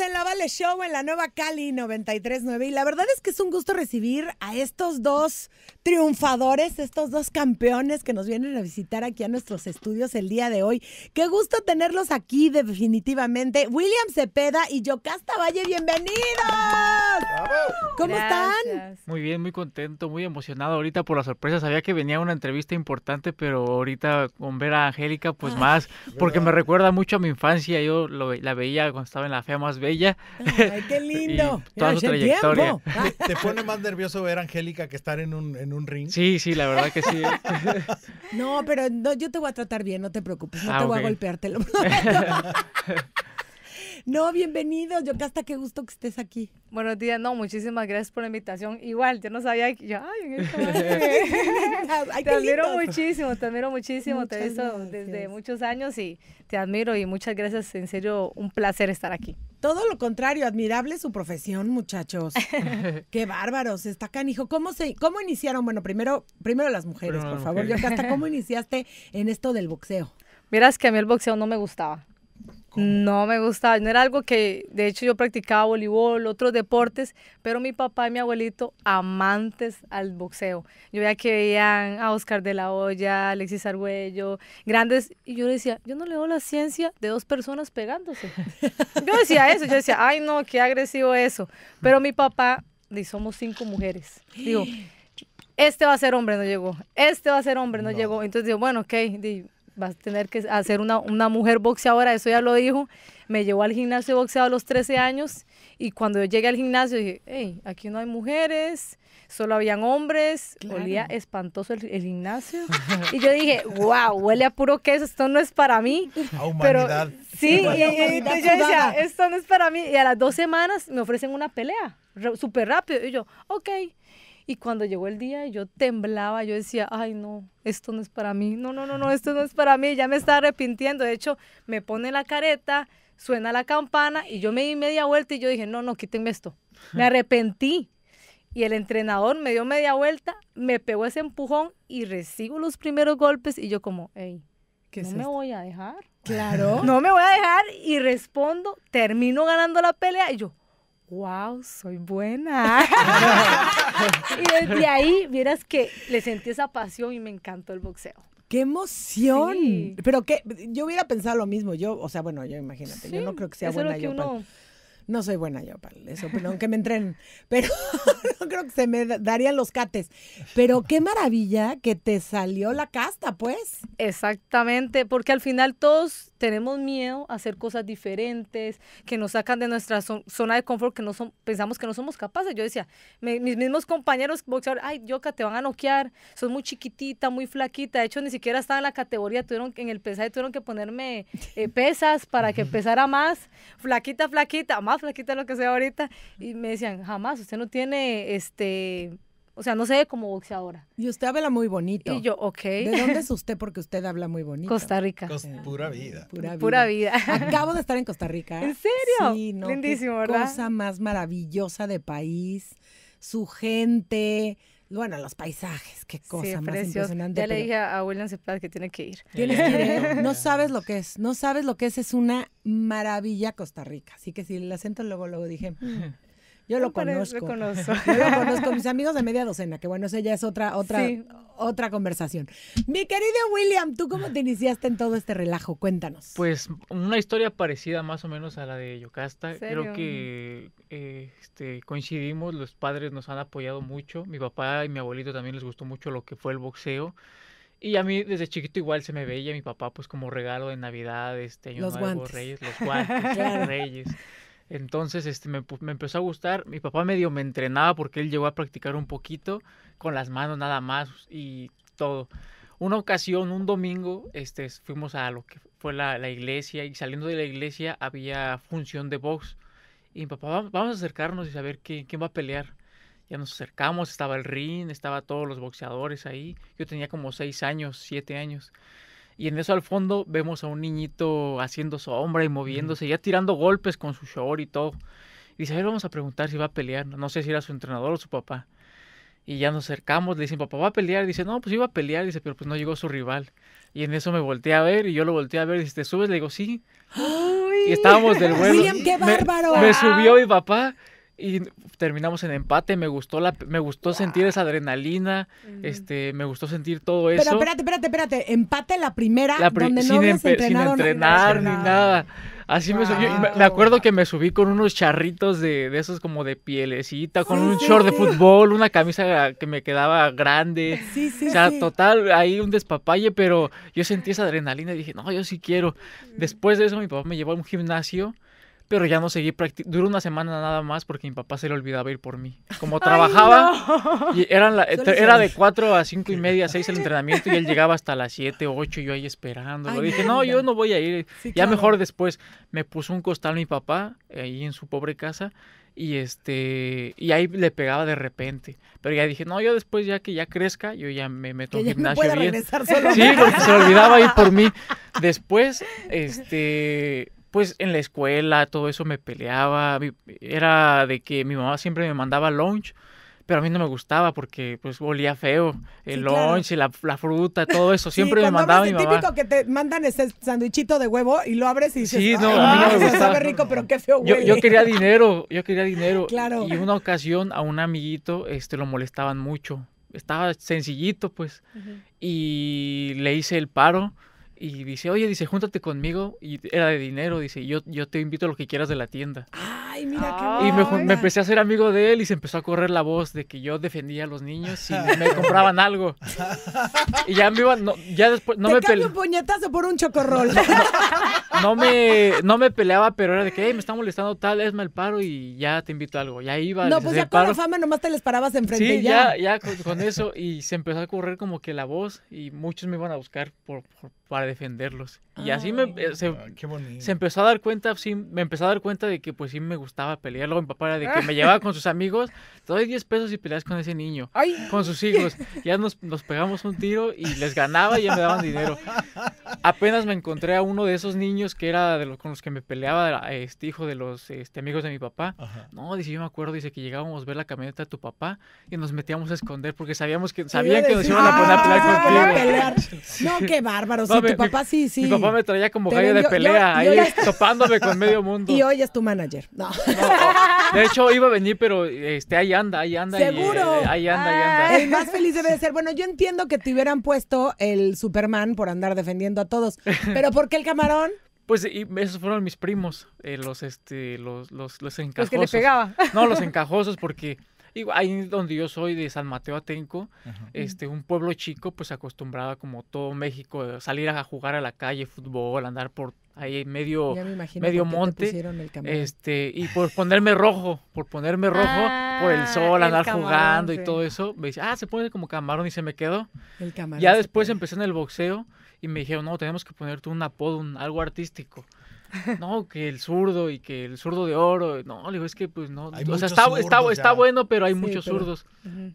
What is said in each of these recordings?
en la Vale Show en la Nueva Cali 939 y la verdad es que es un gusto recibir a estos dos triunfadores, estos dos campeones que nos vienen a visitar aquí a nuestros estudios el día de hoy. Qué gusto tenerlos aquí definitivamente. William Cepeda y Yocasta Valle, bienvenidos. ¿Cómo están? Muy bien, muy contento, muy emocionado ahorita por la sorpresa. Sabía que venía una entrevista importante, pero ahorita con ver a Angélica pues ah. más, porque me recuerda mucho a mi infancia. Yo la veía cuando estaba en la FEA más bella. ¡Ay, qué lindo! toda su trayectoria. Ah. ¿Te, pone más nervioso ver a Angélica que estar en un, ring? Sí, sí, la verdad que sí. no, pero no, yo te voy a tratar bien, no te preocupes, no ah, te voy a golpearte. No, bienvenido, Yo hasta qué gusto que estés aquí. Buenos días, no, muchísimas gracias por la invitación. Igual, yo no sabía que yo, ay, te admiro muchísimo, te admiro muchísimo, te he desde muchos años y te admiro y muchas gracias, en serio, un placer estar aquí. Todo lo contrario, admirable su profesión, muchachos. Qué bárbaros, está canijo. ¿Cómo se, cómo iniciaron? Bueno, primero, primero las mujeres, por favor. Yo hasta cómo iniciaste en esto del boxeo. es que a mí el boxeo no me gustaba. No me gustaba, no era algo que, de hecho yo practicaba voleibol, otros deportes, pero mi papá y mi abuelito amantes al boxeo. Yo veía que veían a Oscar de la Hoya, Alexis Argüello, grandes, y yo decía, yo no le doy la ciencia de dos personas pegándose. yo decía eso, yo decía, ay no, qué agresivo eso. Pero mi papá, di, somos cinco mujeres, digo, este va a ser hombre, no llegó, este va a ser hombre, no, llegó. Entonces digo, bueno, ok, digo, vas a tener que hacer una, una mujer boxeadora, eso ya lo dijo. Me llevó al gimnasio de boxeo a los 13 años y cuando yo llegué al gimnasio dije, hey, aquí no hay mujeres, solo habían hombres, olía espantoso el, gimnasio. y yo dije, wow, huele a puro queso, esto no es para mí. Pero, sí, y, yo decía, esto no es para mí. Y a las dos semanas me ofrecen una pelea, súper rápido. Y yo, ok. Y cuando llegó el día, yo temblaba, yo decía, ay no, esto no es para mí, no, no, no, no, esto no es para mí, ya me estaba arrepintiendo. De hecho, me pone la careta, suena la campana y yo me di media vuelta y yo dije, no, no, quítenme esto. Me arrepentí. Y el entrenador me dio media vuelta, me pegó ese empujón y recibo los primeros golpes y yo como, hey, no es me voy a dejar. Claro. No me voy a dejar y respondo, termino ganando la pelea y yo, wow, soy buena. y desde ahí, vieras que le sentí esa pasión y me encantó el boxeo. ¡Qué emoción! Pero que yo hubiera pensado lo mismo. Yo, o sea, bueno, yo imagínate, yo no creo que sea buena yo. No soy buena yo para eso, pero aunque me entrenen. Pero no creo que se me darían los cates. Pero qué maravilla que te salió la casta, pues. Exactamente, porque al final todos tenemos miedo a hacer cosas diferentes, que nos sacan de nuestra zona de confort, que no son, pensamos que no somos capaces. Yo decía, mis mismos compañeros boxeadores, ay, Yoka, te van a noquear, sos muy chiquitita, muy flaquita. De hecho, ni siquiera estaba en la categoría, tuvieron en el pesaje tuvieron que ponerme eh, pesas para que pesara más. Flaquita, flaquita, más flaquita, lo que sea ahorita. Y me decían, jamás, usted no tiene, este, o sea, no se ve como boxeadora. Y usted habla muy bonito. Y yo, ok. ¿De dónde es usted? Porque usted habla muy bonito. Costa Rica. pura, vida. pura vida. Acabo de estar en Costa Rica. ¿En serio? Sí, no. Lindísimo, ¿verdad? Cosa más maravillosa de país. Su gente bueno, los paisajes, qué cosa más impresionante. Ya le dije a William cepad que tiene que ir. que No sabes lo que es, no sabes lo que es, es una maravilla Costa Rica. Así que si el acento luego, luego dije, yo lo conozco. Lo conozco. Yo lo conozco. Mis amigos de media docena, que bueno, esa ya es otra, otra, otra conversación. Mi querido William, ¿tú cómo te iniciaste en todo este relajo? Cuéntanos. Pues una historia parecida más o menos a la de Yocasta. Creo que eh, este, coincidimos, los padres nos han apoyado mucho. Mi papá y mi abuelito también les gustó mucho lo que fue el boxeo. Y a mí desde chiquito igual se me veía mi papá pues como regalo de Navidad, este los guantes. Reyes, los guantes, Reyes. Entonces este, me, empezó a gustar. Mi papá medio me entrenaba porque él llegó a practicar un poquito con las manos nada más y todo. Una ocasión, un domingo, este, fuimos a lo que fue la, la iglesia y saliendo de la iglesia había función de box. Y mi papá, vamos a acercarnos y saber quién, quién va a pelear. Ya nos acercamos, estaba el ring, estaba todos los boxeadores ahí. Yo tenía como 6 años, 7 años. Y en eso al fondo vemos a un niñito haciendo sombra y moviéndose, ya tirando golpes con su short y todo. Y dice, a ver, vamos a preguntar si va a pelear. No sé si era su entrenador o su papá. Y ya nos acercamos, le dicen, papá va a pelear. Y dice, no, pues iba a pelear. dice, pero pues no llegó su rival. Y en eso me volteé a ver y yo lo volteé a ver. Y dice, ¿te subes? Le digo, sí. Y estábamos del vuelo. Me, subió mi papá y terminamos en empate. Me gustó la, me gustó sentir esa adrenalina, este, me gustó sentir todo eso. Pero espérate, espérate, espérate, empate la primera donde sin, no sin entrenar ni nada. Así me subió. Me acuerdo que me subí con unos charritos de, de esos como de pielecita, con un short de fútbol, una camisa que me quedaba grande. o sea, total, ahí un despapalle, pero yo sentí esa adrenalina y dije, no, yo sí quiero. Después de eso, mi papá me llevó a un gimnasio pero ya no seguí practicando. Duró una semana nada más porque mi papá se le olvidaba ir por mí. Como trabajaba, y eran era de 4 a cinco y media, 6 el entrenamiento y él llegaba hasta las 7, 8 y yo ahí esperando. dije, no, yo no voy a ir. ya mejor después me puso un costal mi papá ahí en su pobre casa y este y ahí le pegaba de repente pero ya dije no yo después ya que ya crezca yo ya me meto en gimnasio bien sí porque se olvidaba ir por mí después este pues en la escuela, todo eso me peleaba. Era de que mi mamá siempre me mandaba lunch, pero a mí no me gustaba porque pues olía feo. El lunch, y la, fruta, todo eso. Siempre me mandaba mi mamá. típico que te mandan ese sándwichito de huevo y lo abres y dices, sí, no, sabe rico, pero qué feo huele. Yo, quería dinero, yo quería dinero. Claro. Y una ocasión a un amiguito este, lo molestaban mucho. Estaba sencillito, pues. Y le hice el paro y dice, oye, dice, júntate conmigo. Y era de dinero, dice, yo, yo te invito a lo que quieras de la tienda. Ah, y me, empecé a hacer amigo de él y se empezó a correr la voz de que yo defendía a los niños si me compraban algo. Y ya me iban, ya después, no me peleaba. un puñetazo por un chocorrol. No, me, no me peleaba, pero era de que, me está molestando tal, es mal paro y ya te invito a algo. Ya iba. No, pues ya con la fama nomás te les parabas enfrente. Sí, ya, ya, con, eso. Y se empezó a correr como que la voz y muchos me iban a buscar por para defenderlos. Y así me, eh, se, empezó a dar cuenta, me empezó a dar cuenta de que pues sí me gustaba pelear. Luego mi papá era de que me llevaba con sus amigos, te doy 10 pesos y peleas con ese niño, con sus hijos. Ya nos, pegamos un tiro y les ganaba y ya me daban dinero. Apenas me encontré a uno de esos niños que era de los con los que me peleaba, este hijo de los este, amigos de mi papá. No, dice, yo me acuerdo, dice que llegábamos a ver la camioneta de tu papá y nos metíamos a esconder porque sabíamos que, sabían que nos iban a poner a pelear ah, No, qué bárbaro, sí, tu papá sí, sí. Yo me traía como gallo de pelea, ahí topándome con medio mundo. Y hoy es tu manager. No. de hecho, iba a venir, pero este, ahí anda, ahí anda. Seguro. Eh, ahí anda, ahí anda. El más feliz debe de ser. Bueno, yo entiendo que te hubieran puesto el Superman por andar defendiendo a todos, pero ¿por qué el camarón? Pues esos fueron mis primos, eh, los este, los, los, los encajosos. Los que le pegaba. No, los encajosos, porque ahí donde yo soy, de San Mateo Atenco, este, un pueblo chico, pues acostumbrado como todo México, eh, salir a jugar a la calle, fútbol, andar por ahí medio, medio monte. este, y por ponerme rojo, por ponerme rojo, ah, por el sol, andar jugando y todo eso, me dice, ah, se pone como camarón y se me quedó. ya después empecé en el boxeo y me dijeron, no, tenemos que ponerte un apodo, un, algo artístico no, que el zurdo y que el zurdo de oro. No, le digo, es que pues no. o sea, está, bueno, pero hay muchos zurdos.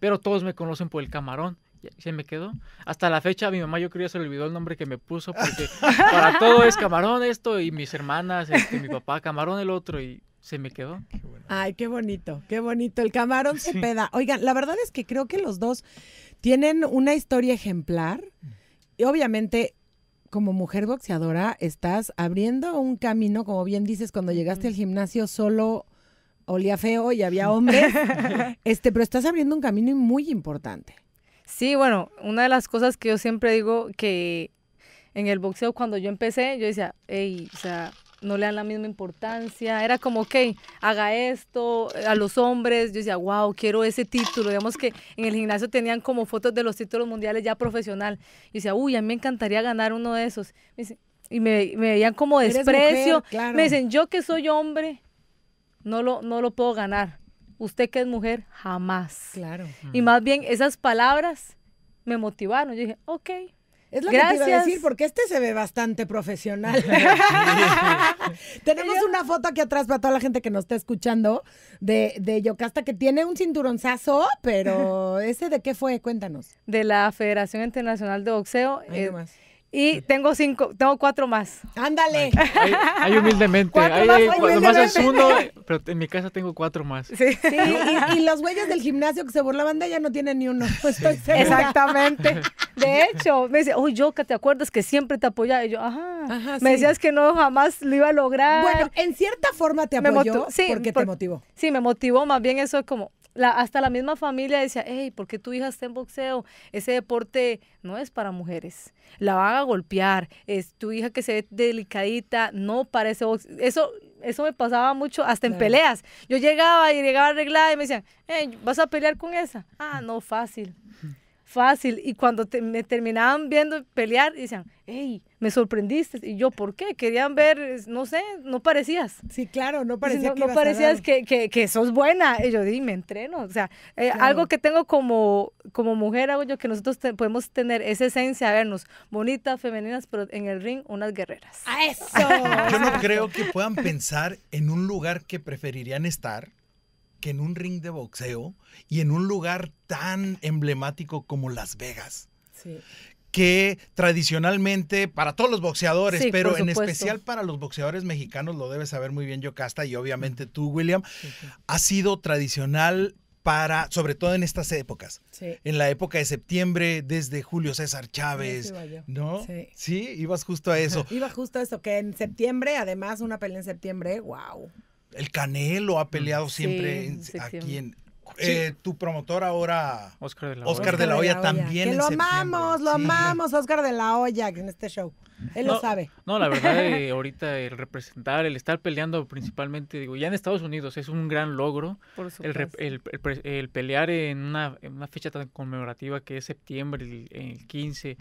Pero todos me conocen por el camarón. Se me quedó. Hasta la fecha, mi mamá yo creo que se le olvidó el nombre que me puso, porque para todo es camarón esto, y mis hermanas, este, mi papá, camarón el otro, y se me quedó. Ay, qué bonito, qué bonito. El camarón se peda. Oigan, la verdad es que creo que los dos tienen una historia ejemplar. Y obviamente como mujer boxeadora estás abriendo un camino, como bien dices, cuando llegaste al gimnasio solo olía feo y había hombres, este, pero estás abriendo un camino muy importante. Sí, bueno, una de las cosas que yo siempre digo que en el boxeo cuando yo empecé, yo decía, hey, o sea, no le dan la misma importancia. Era como, ok, haga esto eh, a los hombres. Yo decía, wow, quiero ese título. Digamos que en el gimnasio tenían como fotos de los títulos mundiales ya profesional. y decía, uy, a mí me encantaría ganar uno de esos. y me, veían como desprecio. Me dicen, yo que soy hombre, no lo, no lo puedo ganar. Usted que es mujer, jamás. Claro. Y más bien esas palabras me motivaron. Yo dije, ok, es lo que te iba a decir, porque este se ve bastante profesional. Tenemos una foto aquí atrás para toda la gente que nos está escuchando de, de Yocasta, que tiene un cinturonzazo, pero ¿ese de qué fue? Cuéntanos. De la Federación Internacional de Boxeo. Eh, y tengo cinco, tengo cuatro más. Ándale. Hay, humildemente. Hay, más, hay, humildemente. es uno, pero en mi casa tengo cuatro más. Sí, y, y, los güeyes del gimnasio que se burlaban de ella no tienen ni uno. Estoy sí. Exactamente. De hecho, me dice, uy yo que ¿te acuerdas que siempre te apoyaba? Y yo, ajá. Me decías que no, jamás lo iba a lograr. Bueno, en cierta forma te apoyó me porque por, te motivó. Sí, me motivó. Más bien eso es como, la, hasta la misma familia decía, hey, ¿por qué tu hija está en boxeo? Ese deporte no es para mujeres. La van a golpear. Es tu hija que se ve delicadita, no parece boxeo. Eso, eso me pasaba mucho hasta en peleas. Yo llegaba y llegaba arreglada y me decían, hey, ¿vas a pelear con esa? Ah, no, fácil fácil. Y cuando me terminaban viendo pelear, decían, hey, me sorprendiste. Y yo, ¿por qué? Querían ver, no sé, no parecías. Sí, claro, no parecía. que parecías que, que, que, sos buena. Y yo, di, me entreno. O sea, eh, algo que tengo como, como mujer, hago yo, que nosotros podemos tener esa esencia, vernos bonitas, femeninas, pero en el ring, unas guerreras. ¡A eso! yo no creo que puedan pensar en un lugar que preferirían estar que en un ring de boxeo y en un lugar tan emblemático como Las Vegas. Que tradicionalmente para todos los boxeadores, pero en especial para los boxeadores mexicanos, lo debes saber muy bien, Yocasta, y obviamente tú, William, ha sido tradicional para, sobre todo en estas épocas, en la época de septiembre, desde Julio César Chávez, ¿no? Sí. ibas justo a eso. Iba justo a eso, que en septiembre, además una pelea en septiembre, wow el Canelo ha mm, peleado siempre en, aquí en, eh, tu promotor ahora, Oscar de la Hoya, Oscar de la Hoya, también. lo amamos, lo amamos, Oscar de la Hoya, en este show. Él lo sabe. No, la verdad, eh, ahorita el representar, el estar peleando principalmente, digo, ya en Estados Unidos es un gran logro. Por el, el, pelear en una, una, fecha tan conmemorativa que es septiembre, el, 15,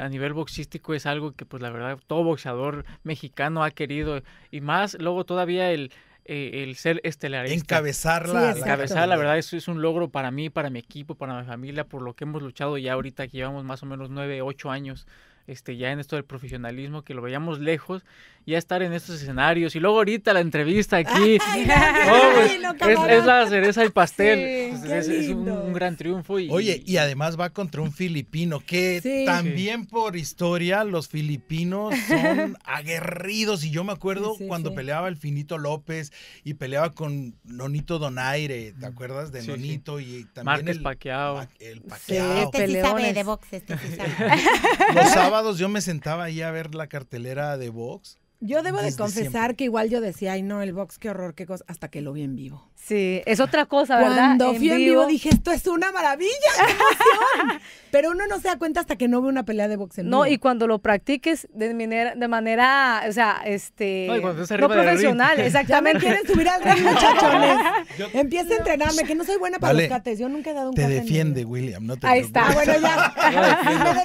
a nivel boxístico es algo que, pues la verdad, todo boxeador mexicano ha querido. Y más, luego todavía el eh, el ser estelar Encabezarla. encabezarla, la verdad, eso es un logro para mí, para mi equipo, para mi familia, por lo que hemos luchado ya ahorita, que llevamos más o menos nueve, ocho años este, ya en esto del profesionalismo, que lo veíamos lejos ya estar en estos escenarios y luego ahorita la entrevista aquí. Oh, pues, es, la cereza y pastel. Pues, es, un, gran triunfo. Oye, y además va contra un filipino que también por historia los filipinos son aguerridos. Y yo me acuerdo cuando peleaba el Finito López y peleaba con Nonito Donaire, ¿te acuerdas de Nonito? Y también el Paqueado. El Paqueado. este sí sabe de boxe, este los sábados yo me sentaba ahí a ver la cartelera de box yo debo de confesar que igual yo decía, ay no, el box, qué horror, qué cosa, hasta que lo vi en vivo. Sí, es otra cosa, ¿verdad? Cuando fui en vivo dije, esto es una maravilla, qué emoción. Pero uno no se da cuenta hasta que no ve una pelea de boxeo. No, y cuando lo practiques de manera, de manera o sea, este. No, no profesional, exactamente. ¿Ya me quieren subir al ring, muchachones. Empieza a entrenarme, que no soy buena para los cates. Yo nunca he dado un Te defiende, William, no te Ahí está, bueno, ya.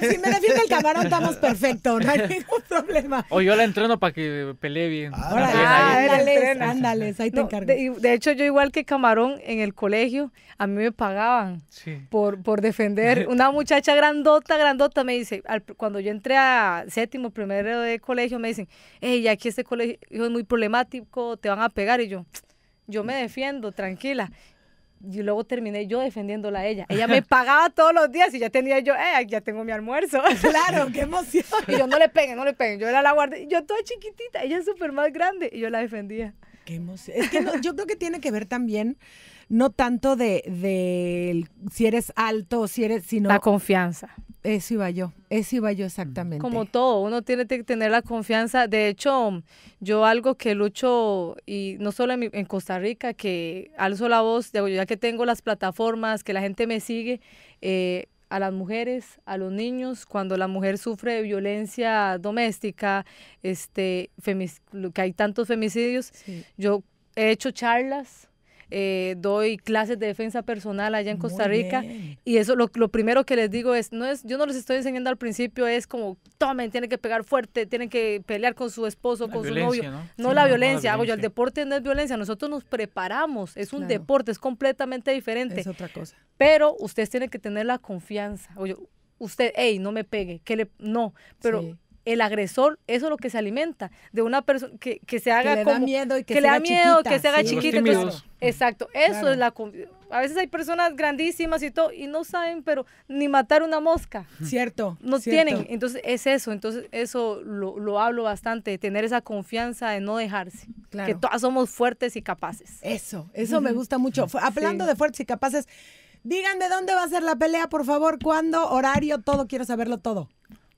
si, me, defiende el camarón, estamos perfectos. No hay ningún problema. O yo la entreno para que pelee bien. Ah, ah ándale ándales, ahí te encargo. De, hecho, yo igual que camarón en el colegio, a mí me pagaban por, por defender una muchacha grandota, grandota, me dice, cuando yo entré a séptimo, primero de colegio, me dicen, hey, aquí este colegio es muy problemático, te van a pegar. Y yo, yo me defiendo, tranquila. Y luego terminé yo defendiéndola a ella. Ella me pagaba todos los días y ya tenía yo, eh, ya tengo mi almuerzo. claro, qué emoción. Y yo no le peguen, no le peguen. Yo era la guardia. yo toda chiquitita, ella es súper más grande. Y yo la defendía. Qué emoción. Es que yo creo que tiene que ver también no tanto de, si eres alto, o si eres, sino... La confianza. Eso iba yo, eso iba yo exactamente. Como todo, uno tiene que tener la confianza. De hecho, yo algo que lucho, y no solo en, Costa Rica, que alzo la voz, ya que tengo las plataformas, que la gente me sigue, eh, a las mujeres, a los niños, cuando la mujer sufre violencia doméstica, este, que hay tantos femicidios, yo he hecho charlas eh, doy clases de defensa personal allá en Costa Rica y eso lo, lo, primero que les digo es, no es, yo no les estoy enseñando al principio, es como, tomen, tienen que pegar fuerte, tienen que pelear con su esposo, con su novio. No, la, violencia. el deporte no es violencia, nosotros nos preparamos, es un deporte, es completamente diferente. Es otra cosa. Pero ustedes tienen que tener la confianza, oye, usted, hey, no me pegue, que le, no, pero el agresor, eso es lo que se alimenta, de una persona que, se haga que le da miedo y que, que le da miedo, que se haga chiquito, chiquita. exacto, eso es la a veces hay personas grandísimas y todo y no saben, pero ni matar una mosca. Cierto. No tienen, entonces es eso, entonces eso lo, hablo bastante, tener esa confianza de no dejarse, que todas somos fuertes y capaces. Eso, eso me gusta mucho. Hablando de fuertes y capaces, díganme dónde va a ser la pelea, por favor, cuándo, horario, todo, quiero saberlo todo.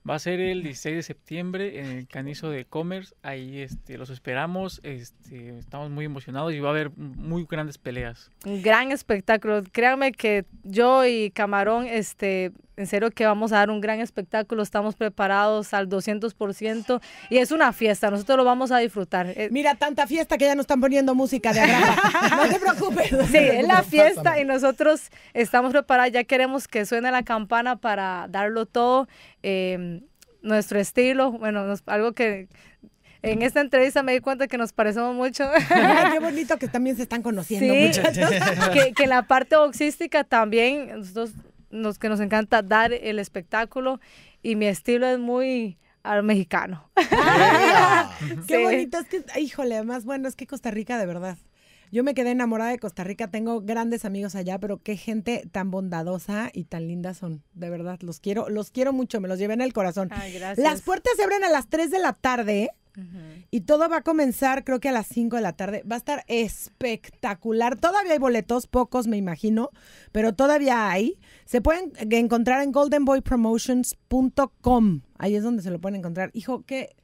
Va a ser el 16 de septiembre en el Canizo de Commerce. Ahí este, los esperamos. Este, estamos muy emocionados y va a haber muy grandes peleas. Un gran espectáculo. Créanme que yo y Camarón este, en serio que vamos a dar un gran espectáculo, estamos preparados al 200% y es una fiesta, nosotros lo vamos a disfrutar. Eh, Mira, tanta fiesta que ya nos están poniendo música de agrava. no te preocupes. sí, es la fiesta y nosotros estamos preparados, ya queremos que suene la campana para darlo todo, em, nuestro estilo, bueno, algo que en esta entrevista me di cuenta que nos parecemos mucho. qué bonito que también se están conociendo, sí, Que, que la parte boxística también, nosotros nos, que nos encanta dar el espectáculo y mi estilo es muy al ah, mexicano. ¡Qué bonito! Es que, híjole, además, bueno, es que Costa Rica de verdad. Yo me quedé enamorada de Costa Rica, tengo grandes amigos allá, pero qué gente tan bondadosa y tan linda son. De verdad, los quiero, los quiero mucho, me los llevé en el corazón. Las puertas se abren a las 3 de la tarde. Y todo va a comenzar, creo que a las 5 de la tarde. Va a estar espectacular. Todavía hay boletos, pocos me imagino, pero todavía hay. Se pueden encontrar en goldenboypromotions.com. Ahí es donde se lo pueden encontrar. Hijo, qué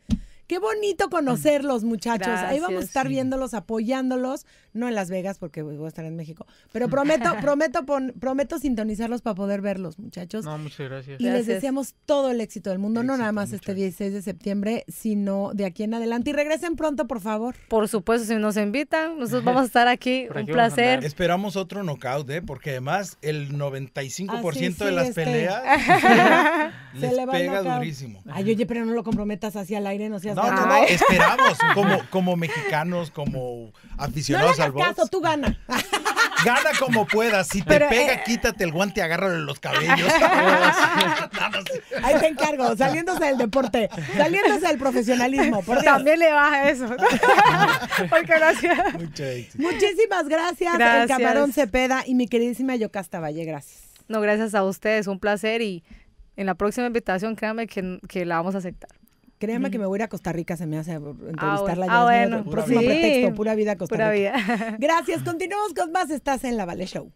Qué bonito conocerlos, muchachos. Ahí vamos a estar viéndolos, apoyándolos. No en Las Vegas, porque voy a estar en México. Pero prometo, prometo, prometo sintonizarlos para poder verlos, muchachos. No, muchas gracias. Y les deseamos todo el éxito del mundo, no nada más este 16 de septiembre, sino de aquí en adelante. Y regresen pronto, por favor. Por supuesto, si nos invitan, nosotros vamos a estar aquí. Un placer. Esperamos otro knockout, ¿eh? Porque además el 95% de las este. peleas. Se le pega durísimo. Ay, oye, pero no lo comprometas así al aire, no seas No, no, esperamos como, como mexicanos, como aficionados al box. caso, tú gana. Gana como puedas. Si te pega, eh, quítate el guante y agárralo en los cabellos. Ahí te encargo, saliéndose del deporte, saliéndose del profesionalismo. Porque También le baja eso. Porque gracias. Muchísimas gracias, gracias, el camarón Cepeda y mi queridísima Yocasta Valle. Gracias. No, gracias a ustedes, un placer y en la próxima invitación, créame que, que la vamos a aceptar. Créame que me voy a ir a Costa Rica, se me hace ah, entrevistarla. Ah, bueno, próximo pretexto, pura vida Costa Rica. Pura vida. Gracias, continuamos con más, estás en La Vale Show.